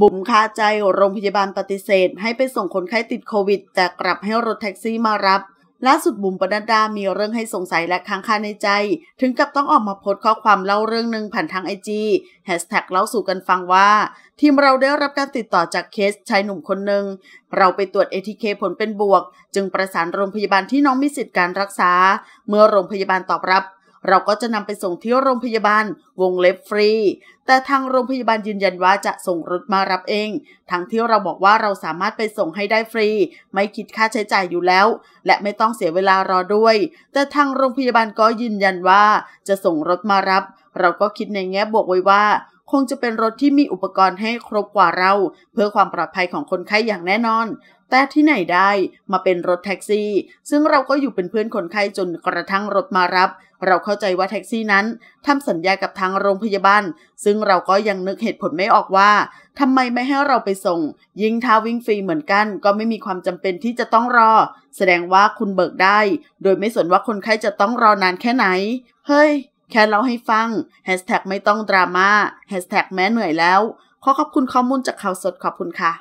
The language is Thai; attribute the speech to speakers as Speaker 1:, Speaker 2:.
Speaker 1: บุ๋มคาใจโรงพยาบาลปฏิเสธ ให้ไปส่งคนไข้ติดโควิดแต่กลับให้รถแท็กซี่มารับ ล่าสุดบุ๋มปนัดดามีเรื่องให้สงสัยและค้างคาในใจ ถึงกับต้องออกมาโพสต์ข้อความเล่าเรื่องหนึ่งผ่านทางไอจีแฮชแท็กเล่าสู่กันฟังว่า ทีมเราได้รับการติดต่อจากเคสชายหนุ่มคนหนึ่งเราไปตรวจเอทีเคผลเป็นบวก จึงประสานโรงพยาบาลที่น้องมีสิทธิ์การรักษา เมื่อโรงพยาบาลตอบรับเราก็จะนำไปส่งที่โรงพยาบาลวงเล็บฟรี แต่ทางโรงพยาบาลยืนยันว่าจะส่งรถมารับเอง ทั้งที่เราบอกว่าเราสามารถไปส่งให้ได้ฟรี ไม่คิดค่าใช้จ่ายอยู่แล้ว และไม่ต้องเสียเวลารอด้วย แต่ทางโรงพยาบาลก็ยืนยันว่า จะส่งรถมารับ เราก็คิดในแง่บวกไว้ว่าคงจะเป็นรถที่มีอุปกรณ์ให้ครบกว่าเรา เพื่อความปลอดภัยของคนไข้อย่างแน่นอน แต่ที่ไหนได้มาเป็นรถแท็กซี่ ซึ่งเราก็อยู่เป็นเพื่อนคนไข้จนกระทั่งรถมารับ เราเข้าใจว่าแท็กซี่นั้นทำสัญญากับทางโรงพยาบาลซึ่งเราก็ยังนึกเหตุผลไม่ออกว่าทำไมไม่ให้เราไปส่ง ยิงท้าวิ่งฟรีเหมือนกัน ก็ไม่มีความจำเป็นที่จะต้องรอ แสดงว่าคุณเบิกได้ โดยไม่สนว่าคนไข้จะต้องรอนานแค่ไหน เฮ้ยแค่เล่าให้ฟังแฮชแท็กไม่ต้องดราม่าแฮชแท็กแม้เหนื่อยแล้ว ขอขอบคุณข้อมูลจากข่าวสดขอบคุณค่ะ